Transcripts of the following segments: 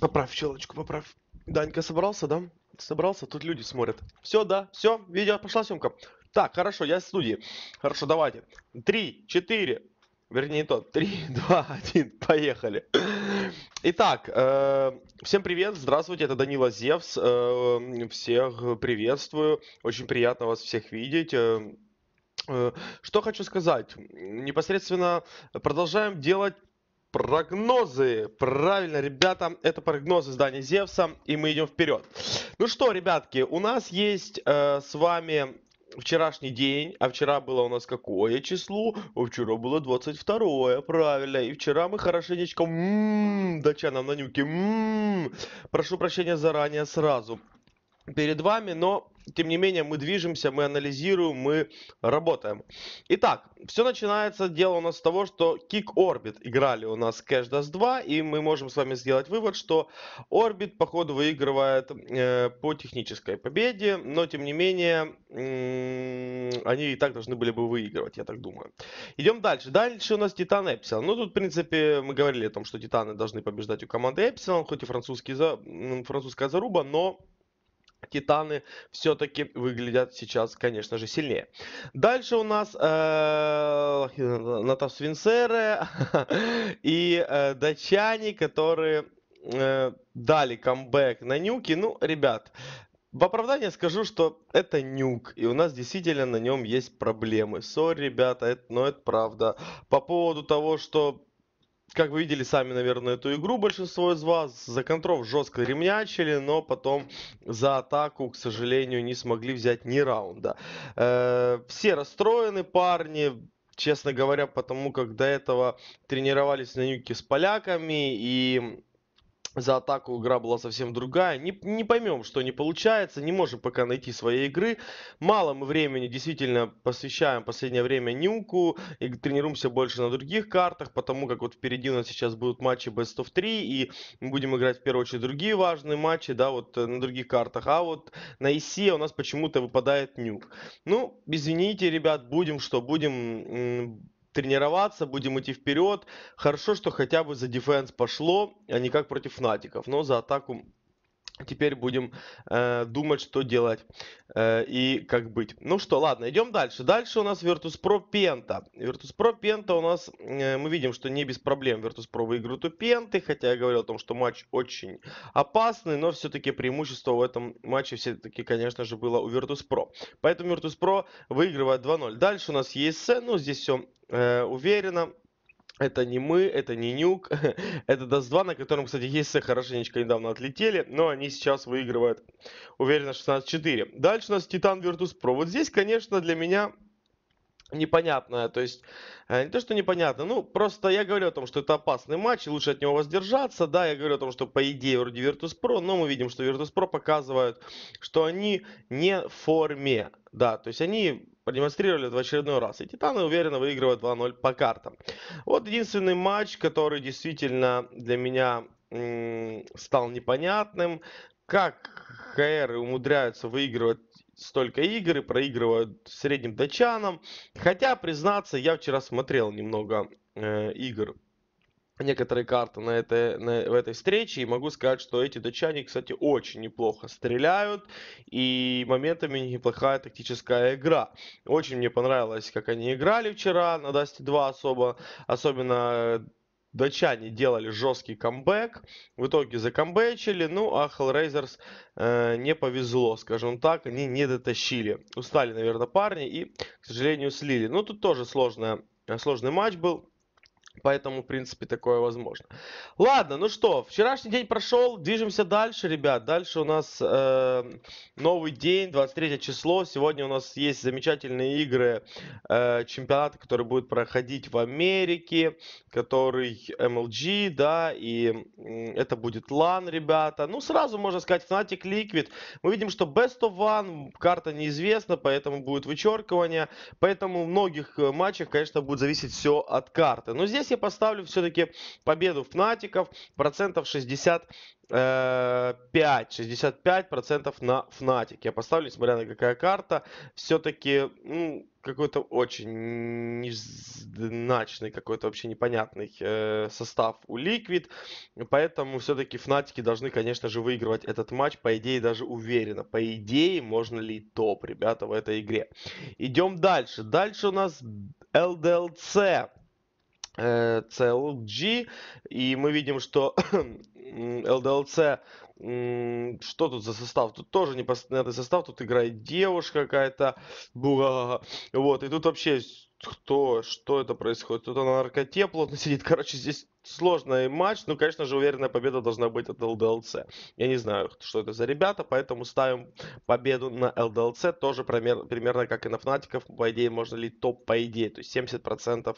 Поправь, челочку, поправь. Данька собрался, да? Собрался, тут люди смотрят. Все, да, все, видео, пошла съемка. Так, хорошо, я в студии. Хорошо, давайте. Три, четыре, вернее то, три, два, один, поехали. Итак, э, всем привет, здравствуйте, это Данила Зевс. Э, всех приветствую, очень приятно вас всех видеть. Э, э что хочу сказать, непосредственно продолжаем делать Прогнозы. Правильно, ребята, это прогнозы здания Зевса, и мы идем вперед. Ну что, ребятки, у нас есть э, с вами вчерашний день, а вчера было у нас какое число? А вчера было 22 правильно. И вчера мы хорошенечко ммм, нам на нюке ммм. Прошу прощения заранее сразу перед вами, но тем не менее, мы движемся, мы анализируем, мы работаем. Итак, все начинается, дело у нас с того, что Kick Orbit играли у нас Cash Dust 2, и мы можем с вами сделать вывод, что Orbit, походу, выигрывает э, по технической победе, но, тем не менее, э, они и так должны были бы выигрывать, я так думаю. Идем дальше. Дальше у нас Титан Эпсилон. Ну, тут, в принципе, мы говорили о том, что Титаны должны побеждать у команды Эпсилон, хоть и французский за... французская заруба, но Титаны все-таки выглядят сейчас, конечно же, сильнее. Дальше у нас э, Винсере и э, датчане, которые э, дали камбэк на нюки. Ну, ребят, в оправдание скажу, что это нюк, и у нас действительно на нем есть проблемы. Сори, ребята, это, но это правда. По поводу того, что как вы видели сами, наверное, эту игру большинство из вас. За контров жестко ремнячили, но потом за атаку, к сожалению, не смогли взять ни раунда. Э, все расстроены парни, честно говоря, потому как до этого тренировались на нюке с поляками и за атаку игра была совсем другая. Не, не поймем, что не получается, не можем пока найти своей игры. Мало мы времени действительно посвящаем последнее время Нюку и тренируемся больше на других картах, потому как вот впереди у нас сейчас будут матчи Best of 3, и мы будем играть в первую очередь другие важные матчи, да, вот э, на других картах. А вот на IC у нас почему-то выпадает Нюк. Ну, извините, ребят, будем что, будем тренироваться, будем идти вперед. Хорошо, что хотя бы за дефенс пошло, а не как против натиков Но за атаку теперь будем э, думать, что делать э, и как быть. Ну что, ладно, идем дальше. Дальше у нас Virtus.pro Penta. Virtus.pro Penta у нас, э, мы видим, что не без проблем Virtus.pro выиграют у Пенты, хотя я говорил о том, что матч очень опасный, но все-таки преимущество в этом матче все-таки, конечно же, было у Virtus.pro. Поэтому Virtus.pro выигрывает 2-0. Дальше у нас ESN, ну здесь все э, уверенно. Это не мы, это не Нюк, это Dust 2, на котором, кстати, Хессе хорошенечко недавно отлетели, но они сейчас выигрывают уверенно 16-4. Дальше у нас Титан Virtus Pro. Вот здесь, конечно, для меня непонятное. То есть, э, не то, что непонятно, ну, просто я говорю о том, что это опасный матч, и лучше от него воздержаться. Да, я говорю о том, что по идее вроде Virtus.pro, но мы видим, что Virtus.pro показывают, что они не в форме. Да, то есть они продемонстрировали в очередной раз. И Титаны уверенно выигрывают 2-0 по картам. Вот единственный матч, который действительно для меня стал непонятным. Как КР умудряются выигрывать столько игр и проигрывают средним датчанам. Хотя, признаться, я вчера смотрел немного э, игр некоторые карты на этой, на, в этой встрече. И могу сказать, что эти датчане, кстати, очень неплохо стреляют. И моментами неплохая тактическая игра. Очень мне понравилось, как они играли вчера на Dusty 2 особо. Особенно э, датчане делали жесткий камбэк, в итоге закамбэчили, ну а Hellraisers э, не повезло, скажем так, они не дотащили. Устали, наверное, парни и, к сожалению, слили. Ну тут тоже сложная, сложный матч был. Поэтому, в принципе, такое возможно. Ладно, ну что, вчерашний день прошел, движемся дальше, ребят. Дальше у нас э, новый день, 23 число. Сегодня у нас есть замечательные игры э, чемпионата, который будет проходить в Америке, который MLG, да, и э, это будет LAN, ребята. Ну, сразу можно сказать, Fnatic Liquid. Мы видим, что Best of One, карта неизвестна, поэтому будет вычеркивание. Поэтому в многих э, матчах, конечно, будет зависеть все от карты. Но здесь здесь я поставлю все-таки победу Фнатиков процентов 60 5, э, процентов на Фнатик. Я поставлю, несмотря на какая карта, все-таки ну, какой-то очень незначный, какой-то вообще непонятный э, состав у Ликвид. Поэтому все-таки Фнатики должны, конечно же, выигрывать этот матч, по идее, даже уверенно. По идее, можно ли топ, ребята, в этой игре. Идем дальше. Дальше у нас лдлц CLG, э, и мы видим, что LDLC, что тут за состав? Тут тоже непонятный состав, тут играет девушка какая-то, вот, и тут вообще кто, что это происходит. Тут на наркоте плотно сидит. Короче, здесь сложный матч. Ну, конечно же, уверенная победа должна быть от ЛДЛЦ. Я не знаю, что это за ребята, поэтому ставим победу на ЛДЛЦ. Тоже пример, примерно как и на Фнатиков. По идее, можно ли топ по идее. То есть 70%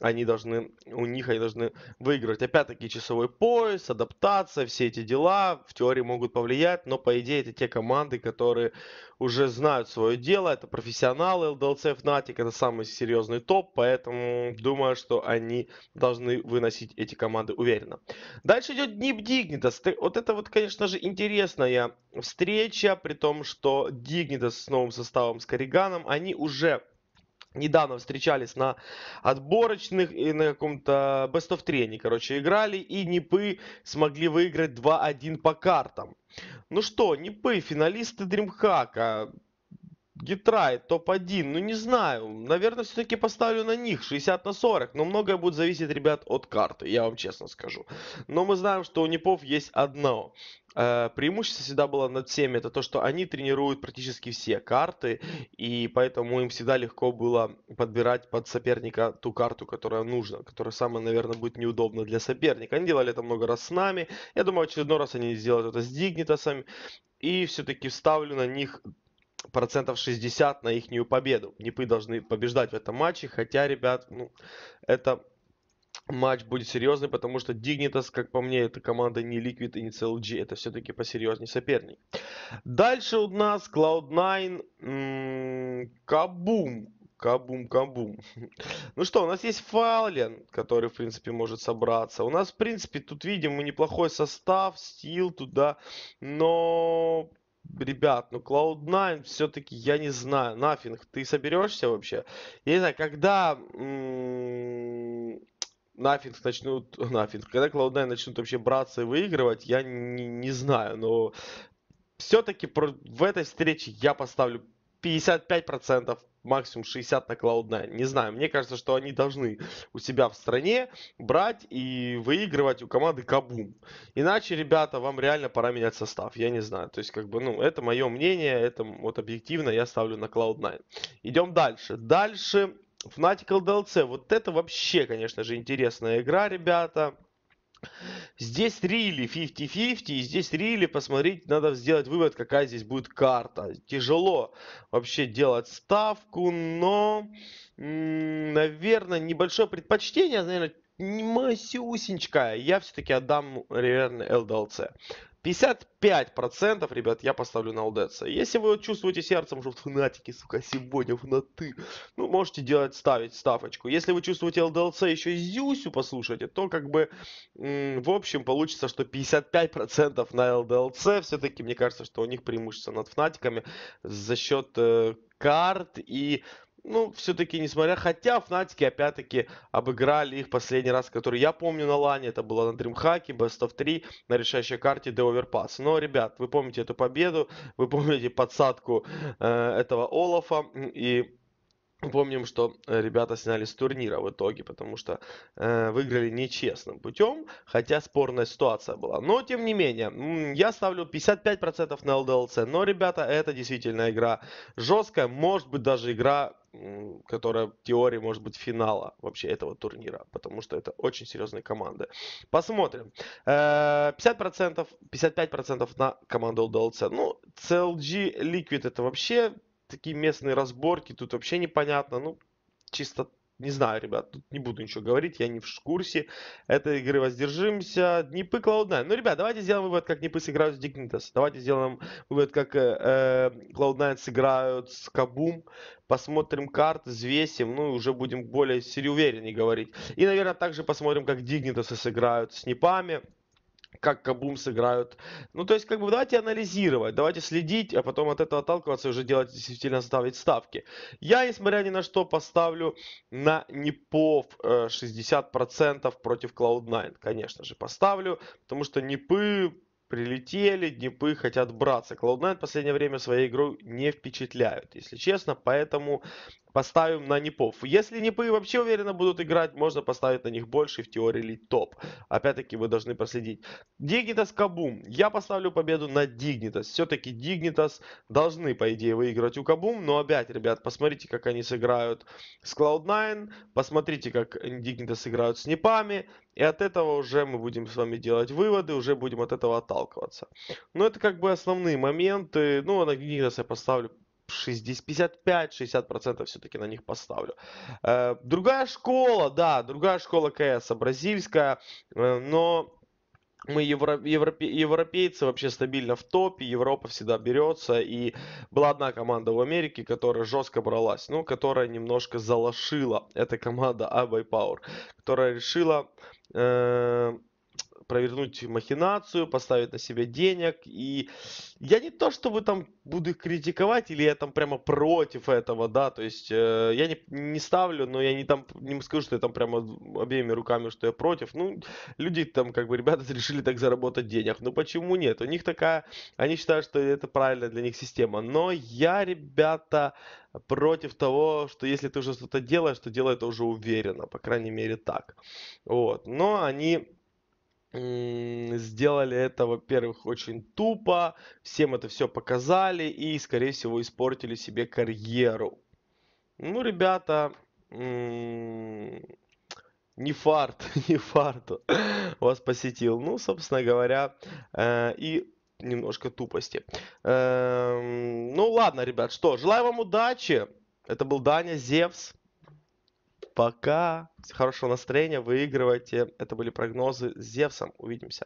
они должны, у них они должны выиграть. Опять-таки часовой пояс, адаптация, все эти дела в теории могут повлиять. Но по идее, это те команды, которые уже знают свое дело, это профессионалы LDLC Fnatic, это самый серьезный топ, поэтому думаю, что они должны выносить эти команды уверенно. Дальше идет Deep Dignitas. Вот это вот, конечно же, интересная встреча, при том, что Dignitas с новым составом, с Кариганом, они уже недавно встречались на отборочных и на каком-то best of трене, короче, играли, и Непы смогли выиграть 2-1 по картам. Ну что, Непы финалисты Дримхака, Гитрай топ-1, ну не знаю. Наверное, все-таки поставлю на них 60 на 40. Но многое будет зависеть, ребят, от карты, я вам честно скажу. Но мы знаем, что у Непов есть одно э, преимущество всегда было над всеми, это то, что они тренируют практически все карты, и поэтому им всегда легко было подбирать под соперника ту карту, которая нужна, которая самая, наверное, будет неудобна для соперника. Они делали это много раз с нами, я думаю, очередной раз они сделают это с Дигнитасами, и все-таки вставлю на них процентов 60 на ихнюю победу. Непы должны побеждать в этом матче, хотя, ребят, ну, это матч будет серьезный, потому что Dignitas, как по мне, это команда не Liquid и не CLG, это все-таки посерьезнее соперник. Дальше у нас Cloud9, Кабум, Кабум-кабум. Ну что, у нас есть Фаллен, который, в принципе, может собраться. У нас, в принципе, тут видим мы неплохой состав, стил туда, но ребят, ну Cloud9 все-таки, я не знаю, нафиг, ты соберешься вообще? Я не знаю, когда нафиг начнут, нафиг, когда Cloud9 начнут вообще браться и выигрывать, я не, не знаю, но все-таки в этой встрече я поставлю 55% максимум 60 на Cloud9. Не знаю, мне кажется, что они должны у себя в стране брать и выигрывать у команды Кабум. Иначе, ребята, вам реально пора менять состав. Я не знаю. То есть, как бы, ну, это мое мнение, это вот объективно я ставлю на Cloud9. Идем дальше. Дальше Fnatical DLC. Вот это вообще, конечно же, интересная игра, ребята. Здесь рили really 50-50, и здесь рили really посмотреть, надо сделать вывод, какая здесь будет карта. Тяжело вообще делать ставку, но, наверное, небольшое предпочтение, наверное, масюсенечко, я все-таки отдам, наверное, LDLC. 55%, ребят, я поставлю на Алдеца. Если вы чувствуете сердцем, что фанатики, сука, сегодня фанаты, ну, можете делать, ставить ставочку. Если вы чувствуете ЛДЛЦ, еще и Зюсю послушайте, то, как бы, в общем, получится, что 55% на ЛДЛЦ. Все-таки, мне кажется, что у них преимущество над фанатиками за счет э, карт и ну, все-таки, несмотря, хотя Фнатики, опять-таки, обыграли их последний раз, который я помню на лане, это было на Дримхаке, Best of 3, на решающей карте The Overpass. Но, ребят, вы помните эту победу, вы помните подсадку э, этого Олафа, и Помним, что э, ребята сняли с турнира в итоге, потому что э, выиграли нечестным путем, хотя спорная ситуация была. Но, тем не менее, я ставлю 55% на LDLC, но, ребята, это действительно игра жесткая, может быть, даже игра которая в теории может быть финала вообще этого турнира, потому что это очень серьезные команды. Посмотрим. 50%, э, 55% на команду LDLC. Ну, CLG Liquid это вообще такие местные разборки, тут вообще непонятно. Ну, чисто не знаю, ребят, тут не буду ничего говорить, я не в курсе этой игры. Воздержимся. Днепы Cloud9. Ну, ребят, давайте сделаем вывод, как Днепы сыграют с Dignitas. Давайте сделаем вывод, как э, э, Cloud9 сыграют с Кабум. Посмотрим карты, взвесим, ну и уже будем более серьезнее говорить. И, наверное, также посмотрим, как Dignitas сыграют с Непами как Кабум сыграют. Ну, то есть, как бы, давайте анализировать, давайте следить, а потом от этого отталкиваться и уже делать, действительно ставить ставки. Я, несмотря ни на что, поставлю на Непов 60% э, против Cloud9, конечно же, поставлю, потому что Непы прилетели, Днепы хотят браться. Cloud9 в последнее время своей игрой не впечатляют, если честно, поэтому поставим на Непов. Если Непы вообще уверенно будут играть, можно поставить на них больше, в теории лить топ. Опять-таки вы должны проследить. Дигнитас Кабум. Я поставлю победу на Дигнитас. Все-таки Дигнитас должны, по идее, выиграть у Кабум. Но опять, ребят, посмотрите, как они сыграют с Cloud9. Посмотрите, как Дигнитас играют с Непами. И от этого уже мы будем с вами делать выводы, уже будем от этого отталкиваться. Но это как бы основные моменты. Ну, а на Дигнитас я поставлю 55-60% все-таки на них поставлю. Э, другая школа, да, другая школа КС, бразильская, э, но мы евро, европе, европейцы вообще стабильно в топе, Европа всегда берется, и была одна команда в Америке, которая жестко бралась, ну, которая немножко залошила, это команда Абай Пауэр, которая решила... Э провернуть махинацию, поставить на себя денег. И я не то чтобы там буду их критиковать, или я там прямо против этого, да, то есть э, я не, не ставлю, но я не там не скажу, что я там прямо обеими руками, что я против. Ну, люди там, как бы, ребята решили так заработать денег. Ну почему нет? У них такая, они считают, что это правильная для них система. Но я, ребята, против того, что если ты уже что-то делаешь, то делай это уже уверенно, по крайней мере так. Вот. Но они сделали это, во-первых, очень тупо, всем это все показали и, скорее всего, испортили себе карьеру. Ну, ребята, не фарт, не фарт вас посетил. Ну, собственно говоря, э, и немножко тупости. Эм, ну, ладно, ребят, что, желаю вам удачи. Это был Даня Зевс. Пока. Хорошего настроения. Выигрывайте. Это были прогнозы с Зевсом. Увидимся.